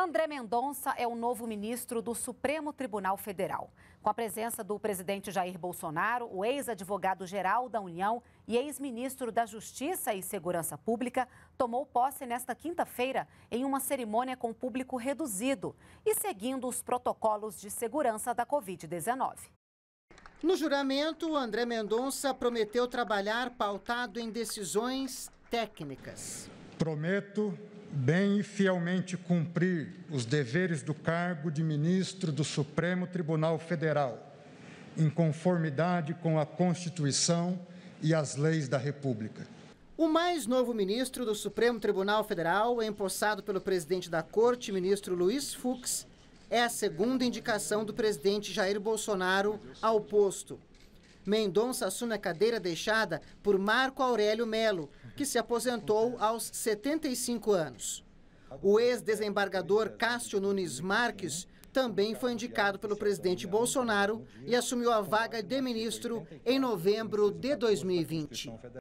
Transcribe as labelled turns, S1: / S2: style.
S1: André Mendonça é o novo ministro do Supremo Tribunal Federal. Com a presença do presidente Jair Bolsonaro, o ex-advogado-geral da União e ex-ministro da Justiça e Segurança Pública tomou posse nesta quinta-feira em uma cerimônia com público reduzido e seguindo os protocolos de segurança da Covid-19. No juramento, André Mendonça prometeu trabalhar pautado em
S2: decisões técnicas.
S3: Prometo bem e fielmente cumprir os deveres do cargo de ministro do Supremo Tribunal Federal, em conformidade com a Constituição e as leis da República.
S2: O mais novo ministro do Supremo Tribunal Federal, empossado pelo presidente da Corte, ministro Luiz Fux, é a segunda indicação do presidente Jair Bolsonaro ao posto. Mendonça assume a cadeira deixada por Marco Aurélio Melo, que se aposentou aos 75 anos. O ex-desembargador Cássio Nunes Marques também foi indicado pelo presidente Bolsonaro e assumiu a vaga de ministro em novembro de 2020.